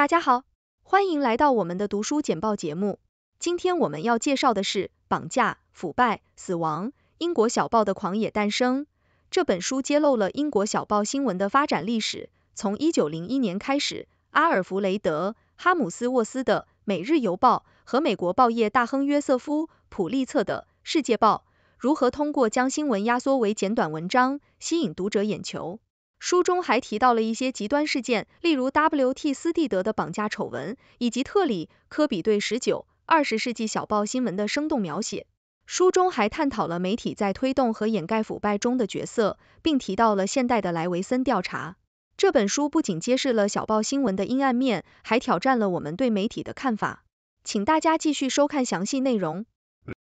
大家好，欢迎来到我们的读书简报节目。今天我们要介绍的是《绑架、腐败、死亡：英国小报的狂野诞生》这本书，揭露了英国小报新闻的发展历史。从1901年开始，阿尔弗雷德·哈姆斯沃斯的《每日邮报》和美国报业大亨约瑟夫·普利策的《世界报》，如何通过将新闻压缩为简短文章，吸引读者眼球。书中还提到了一些极端事件，例如 W.T. 斯蒂德的绑架丑闻，以及特里科比对十九、二十世纪小报新闻的生动描写。书中还探讨了媒体在推动和掩盖腐败中的角色，并提到了现代的莱维森调查。这本书不仅揭示了小报新闻的阴暗面，还挑战了我们对媒体的看法。请大家继续收看详细内容。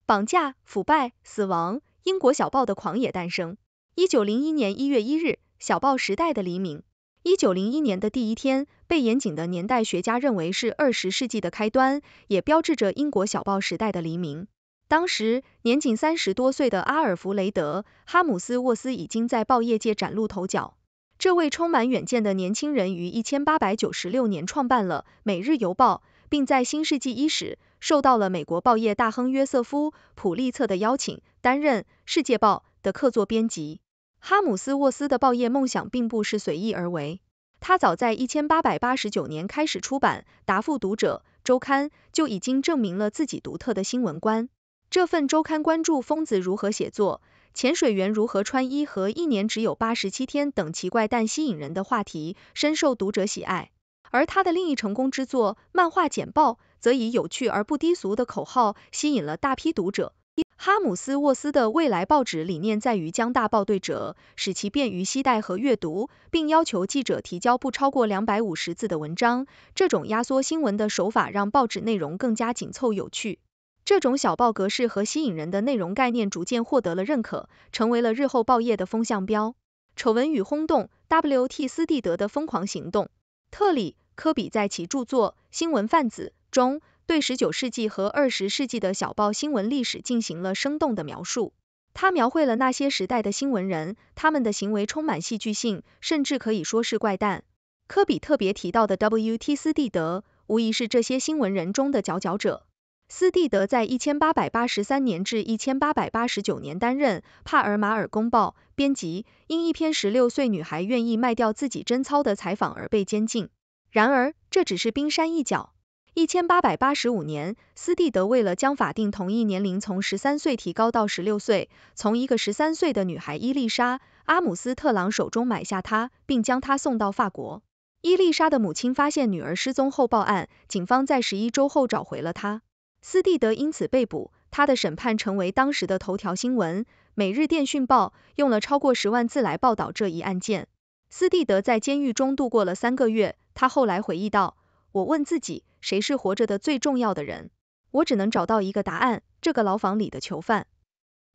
绑架、腐败、死亡，英国小报的狂野诞生。一九零一年一月一日。小报时代的黎明。一九零一年的第一天，被严谨的年代学家认为是二十世纪的开端，也标志着英国小报时代的黎明。当时年仅三十多岁的阿尔弗雷德·哈姆斯沃斯已经在报业界崭露头角。这位充满远见的年轻人于一千八百九十六年创办了《每日邮报》，并在新世纪伊始受到了美国报业大亨约瑟夫·普利策的邀请，担任《世界报》的客座编辑。哈姆斯沃斯的报业梦想并不是随意而为。他早在一千八百八十九年开始出版《答复读者周刊》，就已经证明了自己独特的新闻观。这份周刊关注疯子如何写作、潜水员如何穿衣和一年只有八十七天等奇怪但吸引人的话题，深受读者喜爱。而他的另一成功之作《漫画简报》，则以有趣而不低俗的口号吸引了大批读者。哈姆斯沃斯的未来报纸理念在于将大报对折，使其便于携带和阅读，并要求记者提交不超过两百五十字的文章。这种压缩新闻的手法让报纸内容更加紧凑有趣。这种小报格式和吸引人的内容概念逐渐获得了认可，成为了日后报业的风向标。丑闻与轰动，W. T. 斯蒂德的疯狂行动，特里·科比在其著作《新闻贩子》中。对十九世纪和二十世纪的小报新闻历史进行了生动的描述。他描绘了那些时代的新闻人，他们的行为充满戏剧性，甚至可以说是怪诞。科比特别提到的 W.T. 斯蒂德，无疑是这些新闻人中的佼佼者。斯蒂德在一千八百八十三年至一千八百八十九年担任《帕尔马尔公报》编辑，因一篇十六岁女孩愿意卖掉自己贞操的采访而被监禁。然而，这只是冰山一角。一千八百八十五年，斯蒂德为了将法定同意年龄从十三岁提高到十六岁，从一个十三岁的女孩伊丽莎·阿姆斯特朗手中买下她，并将她送到法国。伊丽莎的母亲发现女儿失踪后报案，警方在十一周后找回了她。斯蒂德因此被捕，他的审判成为当时的头条新闻。《每日电讯报》用了超过十万字来报道这一案件。斯蒂德在监狱中度过了三个月。他后来回忆道。我问自己，谁是活着的最重要的人？我只能找到一个答案：这个牢房里的囚犯。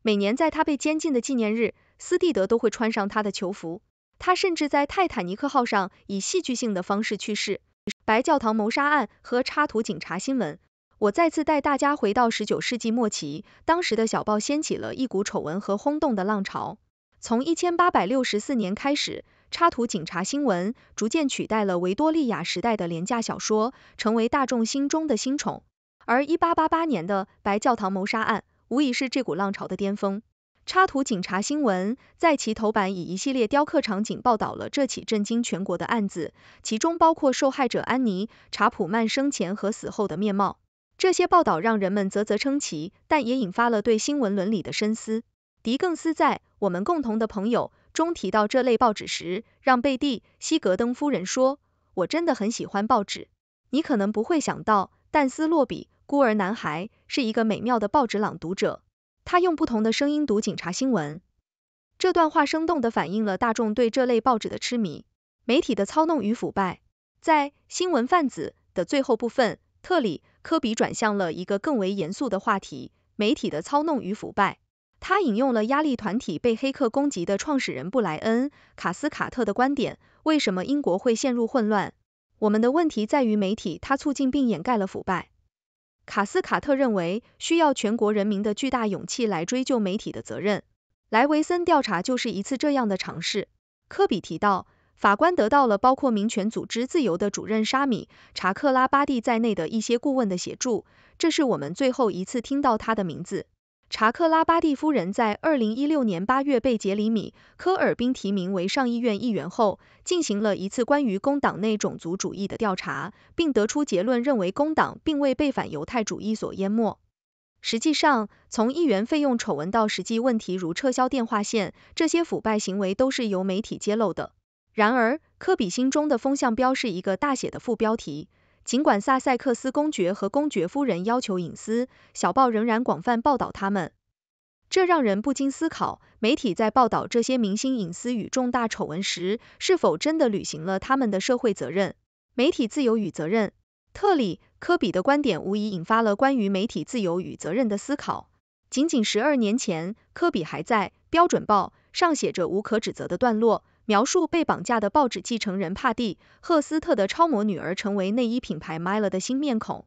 每年在他被监禁的纪念日，斯蒂德都会穿上他的囚服。他甚至在泰坦尼克号上以戏剧性的方式去世。白教堂谋杀案和插图警察新闻，我再次带大家回到十九世纪末期，当时的小报掀起了一股丑闻和轰动的浪潮。从一千八百六十四年开始。插图警察新闻逐渐取代了维多利亚时代的廉价小说，成为大众心中的新宠。而一八八八年的白教堂谋杀案无疑是这股浪潮的巅峰。插图警察新闻在其头版以一系列雕刻场景报道了这起震惊全国的案子，其中包括受害者安妮·查普曼生前和死后的面貌。这些报道让人们啧啧称奇，但也引发了对新闻伦理的深思。狄更斯在《我们共同的朋友》。中提到这类报纸时，让贝蒂·西格登夫人说：“我真的很喜欢报纸。”你可能不会想到，但斯洛比孤儿男孩是一个美妙的报纸朗读者，他用不同的声音读警察新闻。这段话生动地反映了大众对这类报纸的痴迷，媒体的操弄与腐败。在《新闻贩子》的最后部分，特里·科比转向了一个更为严肃的话题：媒体的操弄与腐败。他引用了压力团体被黑客攻击的创始人布莱恩·卡斯卡特的观点：“为什么英国会陷入混乱？我们的问题在于媒体，它促进并掩盖了腐败。”卡斯卡特认为，需要全国人民的巨大勇气来追究媒体的责任。莱维森调查就是一次这样的尝试。科比提到，法官得到了包括民权组织自由的主任沙米·查克拉巴蒂在内的一些顾问的协助，这是我们最后一次听到他的名字。查克拉巴蒂夫人在二零一六年八月被杰里米·科尔宾提名为上议院议员后，进行了一次关于工党内种族主义的调查，并得出结论认为工党并未被反犹太主义所淹没。实际上，从议员费用丑闻到实际问题如撤销电话线，这些腐败行为都是由媒体揭露的。然而，科比心中的风向标是一个大写的副标题。尽管萨塞克斯公爵和公爵夫人要求隐私，小报仍然广泛报道他们。这让人不禁思考，媒体在报道这些明星隐私与重大丑闻时，是否真的履行了他们的社会责任？媒体自由与责任。特里·科比的观点无疑引发了关于媒体自由与责任的思考。仅仅十二年前，科比还在《标准报》上写着无可指责的段落。描述被绑架的报纸继承人帕蒂·赫斯特的超模女儿成为内衣品牌 Mila 的新面孔。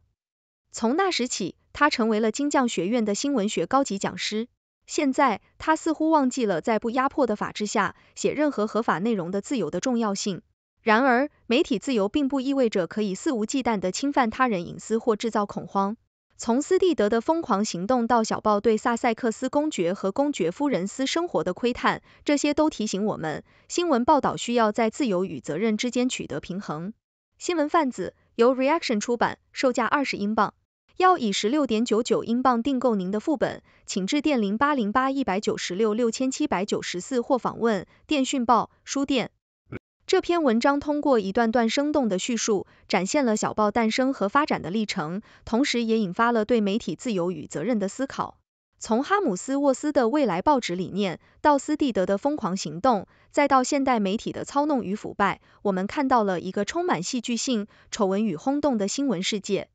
从那时起，她成为了金匠学院的新闻学高级讲师。现在，她似乎忘记了在不压迫的法治下写任何合法内容的自由的重要性。然而，媒体自由并不意味着可以肆无忌惮地侵犯他人隐私或制造恐慌。从斯蒂德的疯狂行动到小报对萨塞克斯公爵和公爵夫人私生活的窥探，这些都提醒我们，新闻报道需要在自由与责任之间取得平衡。新闻贩子由 Reaction 出版，售价二十英镑。要以十六点九九英镑订购您的副本，请致电零八零八一百九十六六千七百九十四或访问电讯报书店。这篇文章通过一段段生动的叙述，展现了小报诞生和发展的历程，同时也引发了对媒体自由与责任的思考。从哈姆斯沃斯的未来报纸理念，到斯蒂德的疯狂行动，再到现代媒体的操弄与腐败，我们看到了一个充满戏剧性、丑闻与轰动的新闻世界。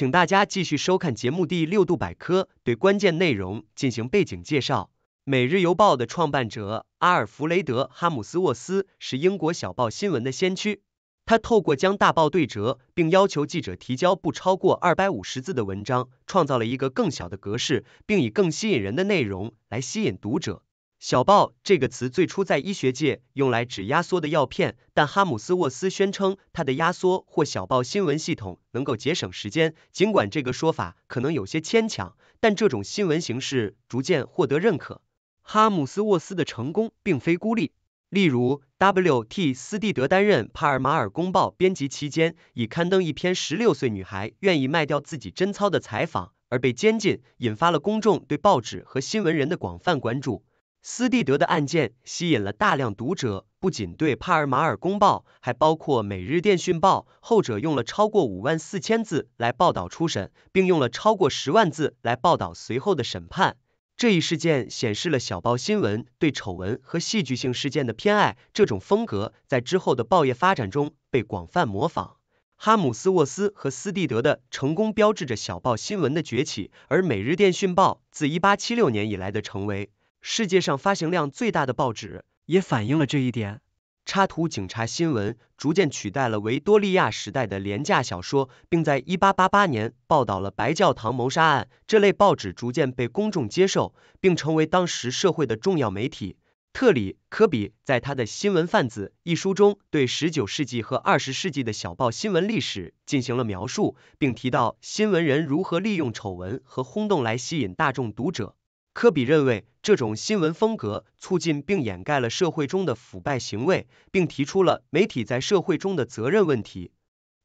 请大家继续收看节目第六度百科，对关键内容进行背景介绍。《每日邮报》的创办者阿尔弗雷德·哈姆斯沃斯是英国小报新闻的先驱。他透过将大报对折，并要求记者提交不超过二百五十字的文章，创造了一个更小的格式，并以更吸引人的内容来吸引读者。小报这个词最初在医学界用来指压缩的药片，但哈姆斯沃斯宣称他的压缩或小报新闻系统能够节省时间。尽管这个说法可能有些牵强，但这种新闻形式逐渐获得认可。哈姆斯沃斯的成功并非孤立，例如 W.T. 斯蒂德担任《帕尔马尔公报》编辑期间，以刊登一篇十六岁女孩愿意卖掉自己贞操的采访而被监禁，引发了公众对报纸和新闻人的广泛关注。斯蒂德的案件吸引了大量读者，不仅对《帕尔马尔公报》，还包括《每日电讯报》，后者用了超过五万四千字来报道初审，并用了超过十万字来报道随后的审判。这一事件显示了小报新闻对丑闻和戏剧性事件的偏爱，这种风格在之后的报业发展中被广泛模仿。哈姆斯沃斯和斯蒂德的成功标志着小报新闻的崛起，而《每日电讯报》自一八七六年以来的成为。世界上发行量最大的报纸也反映了这一点。插图警察新闻逐渐取代了维多利亚时代的廉价小说，并在1888年报道了白教堂谋杀案。这类报纸逐渐被公众接受，并成为当时社会的重要媒体。特里·科比在他的《新闻贩子》一书中对19世纪和20世纪的小报新闻历史进行了描述，并提到新闻人如何利用丑闻和轰动来吸引大众读者。科比认为，这种新闻风格促进并掩盖了社会中的腐败行为，并提出了媒体在社会中的责任问题。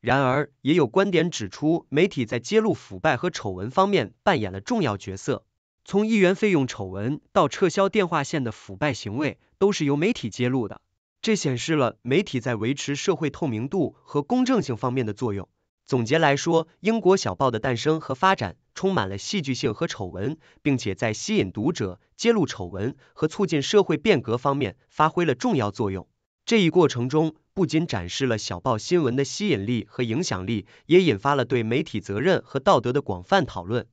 然而，也有观点指出，媒体在揭露腐败和丑闻方面扮演了重要角色。从议员费用丑闻到撤销电话线的腐败行为，都是由媒体揭露的，这显示了媒体在维持社会透明度和公正性方面的作用。总结来说，英国小报的诞生和发展。充满了戏剧性和丑闻，并且在吸引读者、揭露丑闻和促进社会变革方面发挥了重要作用。这一过程中，不仅展示了小报新闻的吸引力和影响力，也引发了对媒体责任和道德的广泛讨论。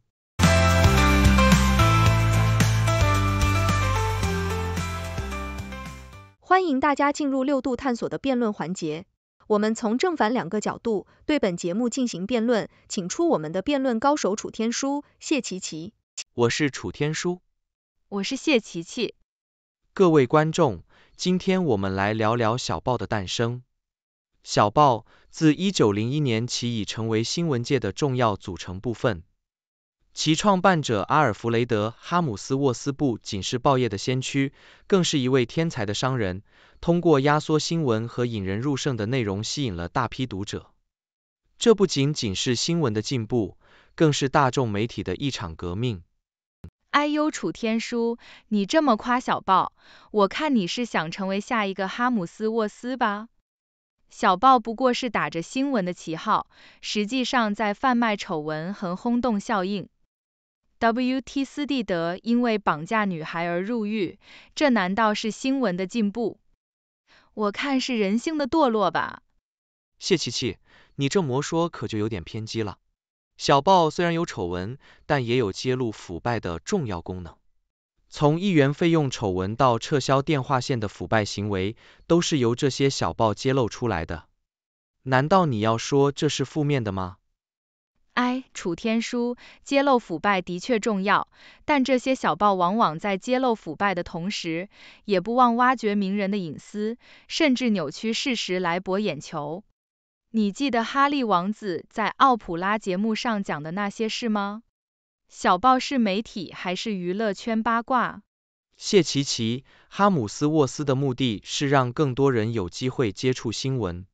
欢迎大家进入六度探索的辩论环节。我们从正反两个角度对本节目进行辩论，请出我们的辩论高手楚天舒、谢琪琪。我是楚天舒。我是谢琪琪。各位观众，今天我们来聊聊小报的诞生。小报自一九零一年起已成为新闻界的重要组成部分。其创办者阿尔弗雷德·哈姆斯沃斯不仅是报业的先驱，更是一位天才的商人。通过压缩新闻和引人入胜的内容，吸引了大批读者。这不仅仅是新闻的进步，更是大众媒体的一场革命。哎呦，楚天舒，你这么夸小报，我看你是想成为下一个哈姆斯沃斯吧？小报不过是打着新闻的旗号，实际上在贩卖丑闻和轰动效应。W.T. 斯蒂德因为绑架女孩而入狱，这难道是新闻的进步？我看是人性的堕落吧。谢琪琪，你这魔说可就有点偏激了。小报虽然有丑闻，但也有揭露腐败的重要功能。从议员费用丑闻到撤销电话线的腐败行为，都是由这些小报揭露出来的。难道你要说这是负面的吗？哀，楚天舒，揭露腐败的确重要，但这些小报往往在揭露腐败的同时，也不忘挖掘名人的隐私，甚至扭曲事实来博眼球。你记得哈利王子在奥普拉节目上讲的那些事吗？小报是媒体还是娱乐圈八卦？谢奇奇，哈姆斯沃斯的目的是让更多人有机会接触新闻，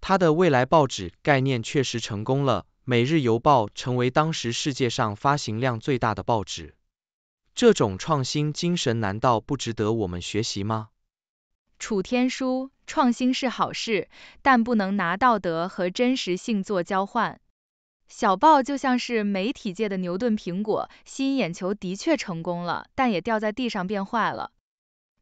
他的未来报纸概念确实成功了。《每日邮报》成为当时世界上发行量最大的报纸，这种创新精神难道不值得我们学习吗？楚天舒，创新是好事，但不能拿道德和真实性做交换。小报就像是媒体界的牛顿苹果，吸引眼球的确成功了，但也掉在地上变坏了。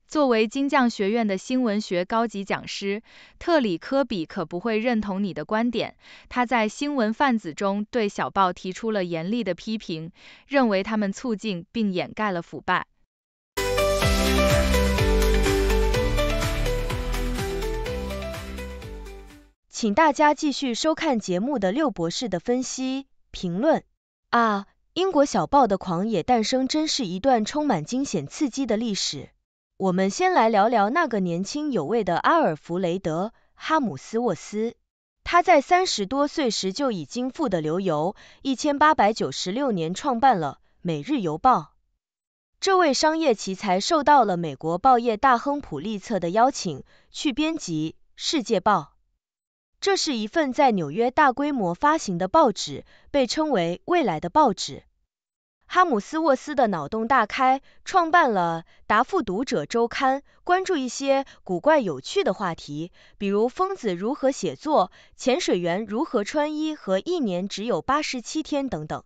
作为金匠学院的新闻学高级讲师，特里科比可不会认同你的观点。他在《新闻贩子》中对小报提出了严厉的批评，认为他们促进并掩盖了腐败。请大家继续收看节目的六博士的分析评论。啊，英国小报的狂野诞生真是一段充满惊险刺激的历史。我们先来聊聊那个年轻有为的阿尔弗雷德·哈姆斯沃斯。他在三十多岁时就已经富得流油，一千八百九十六年创办了《每日邮报》。这位商业奇才受到了美国报业大亨普利策的邀请，去编辑《世界报》。这是一份在纽约大规模发行的报纸，被称为“未来的报纸”。哈姆斯沃斯的脑洞大开，创办了《答复读者周刊》，关注一些古怪有趣的话题，比如疯子如何写作、潜水员如何穿衣和一年只有八十七天等等。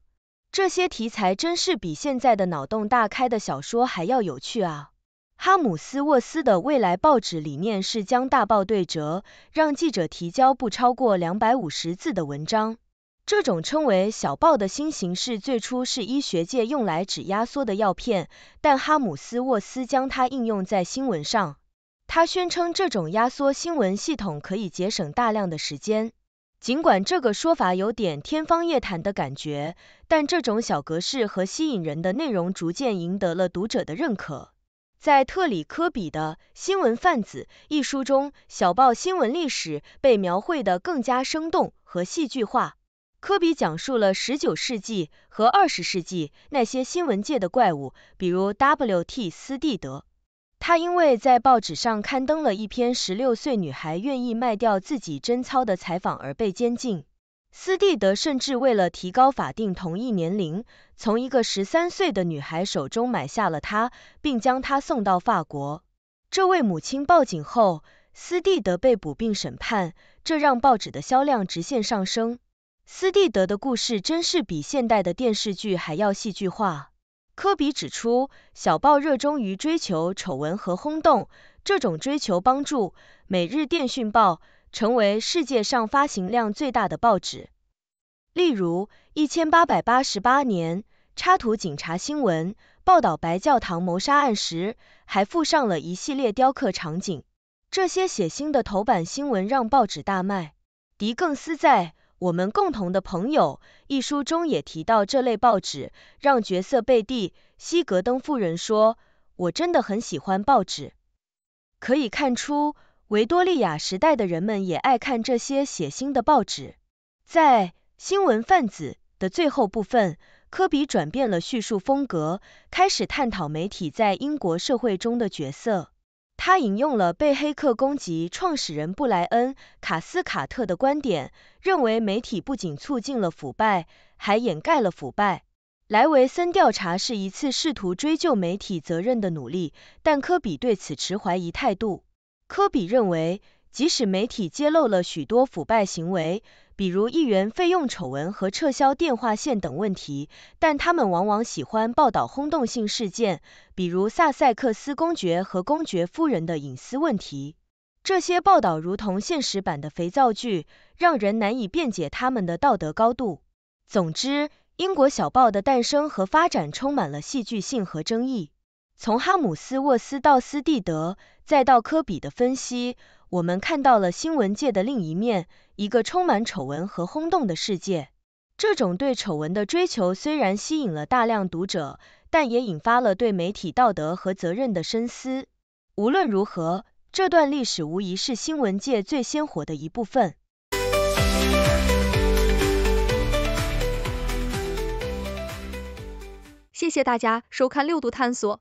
这些题材真是比现在的脑洞大开的小说还要有趣啊！哈姆斯沃斯的未来报纸理念是将大报对折，让记者提交不超过两百五十字的文章。这种称为小报的新形式，最初是医学界用来指压缩的药片，但哈姆斯沃斯将它应用在新闻上。他宣称这种压缩新闻系统可以节省大量的时间。尽管这个说法有点天方夜谭的感觉，但这种小格式和吸引人的内容逐渐赢得了读者的认可。在特里科比的《新闻贩子》一书中，小报新闻历史被描绘得更加生动和戏剧化。科比讲述了十九世纪和二十世纪那些新闻界的怪物，比如 W.T. 斯蒂德，他因为在报纸上刊登了一篇十六岁女孩愿意卖掉自己贞操的采访而被监禁。斯蒂德甚至为了提高法定同意年龄，从一个十三岁的女孩手中买下了她，并将她送到法国。这位母亲报警后，斯蒂德被捕并审判，这让报纸的销量直线上升。斯蒂德的故事真是比现代的电视剧还要戏剧化。科比指出，小报热衷于追求丑闻和轰动，这种追求帮助《每日电讯报》成为世界上发行量最大的报纸。例如，1888年，《插图警察新闻》报道白教堂谋杀案时，还附上了一系列雕刻场景。这些血腥的头版新闻让报纸大卖。狄更斯在我们共同的朋友一书中也提到这类报纸，让角色贝蒂·西格登夫人说：“我真的很喜欢报纸。”可以看出，维多利亚时代的人们也爱看这些血腥的报纸。在《新闻贩子》的最后部分，科比转变了叙述风格，开始探讨媒体在英国社会中的角色。他引用了被黑客攻击创始人布莱恩·卡斯卡特的观点，认为媒体不仅促进了腐败，还掩盖了腐败。莱维森调查是一次试图追究媒体责任的努力，但科比对此持怀疑态度。科比认为。即使媒体揭露了许多腐败行为，比如议员费用丑闻和撤销电话线等问题，但他们往往喜欢报道轰动性事件，比如萨塞克斯公爵和公爵夫人的隐私问题。这些报道如同现实版的肥皂剧，让人难以辩解他们的道德高度。总之，英国小报的诞生和发展充满了戏剧性和争议。从哈姆斯沃斯到斯蒂德，再到科比的分析，我们看到了新闻界的另一面——一个充满丑闻和轰动的世界。这种对丑闻的追求虽然吸引了大量读者，但也引发了对媒体道德和责任的深思。无论如何，这段历史无疑是新闻界最鲜活的一部分。谢谢大家收看六度探索。